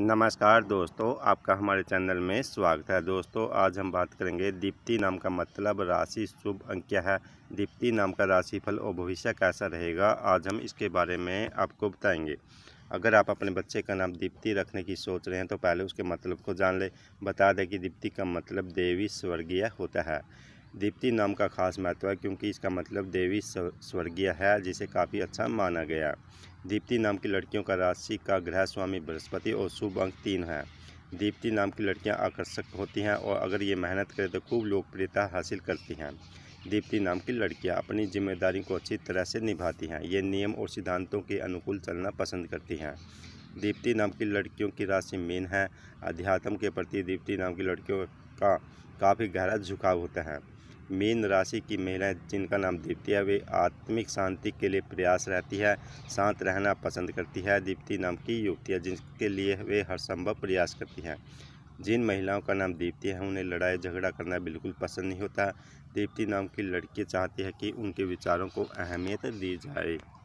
नमस्कार दोस्तों आपका हमारे चैनल में स्वागत है दोस्तों आज हम बात करेंगे दीप्ति नाम का मतलब राशि शुभ अंक क्या है दीप्ति नाम का राशिफल और भविष्य कैसा रहेगा आज हम इसके बारे में आपको बताएंगे अगर आप अपने बच्चे का नाम दीप्ति रखने की सोच रहे हैं तो पहले उसके मतलब को जान ले बता दें कि दीप्ति का मतलब देवी स्वर्गीय होता है दीप्ति नाम का खास महत्व है क्योंकि इसका मतलब देवी स्वर्गीय है जिसे काफ़ी अच्छा माना गया दीप्ति नाम की लड़कियों का राशि का ग्रह स्वामी बृहस्पति और शुभ अंक तीन है दीप्ति नाम की लड़कियां आकर्षक होती हैं और अगर ये मेहनत करें तो खूब लोकप्रियता हासिल करती हैं दीप्ति नाम की लड़कियाँ अपनी जिम्मेदारी को अच्छी तरह से निभाती हैं ये नियम और सिद्धांतों के अनुकूल चलना पसंद करती हैं दीप्ति नाम की लड़कियों की राशि मीन है अध्यात्म के प्रति दीप्ति नाम की लड़कियों का काफ़ी गहरा झुकाव होता है मीन राशि की महिलाएं जिनका नाम दीप्ति है वे आत्मिक शांति के लिए प्रयास रहती है शांत रहना पसंद करती है दीप्ति नाम की युवती है जिनके लिए वे हर संभव प्रयास करती हैं जिन महिलाओं का नाम दीप्ति है उन्हें लड़ाई झगड़ा करना बिल्कुल पसंद नहीं होता दीप्ति नाम की लड़की चाहती है कि उनके विचारों को अहमियत दी जाए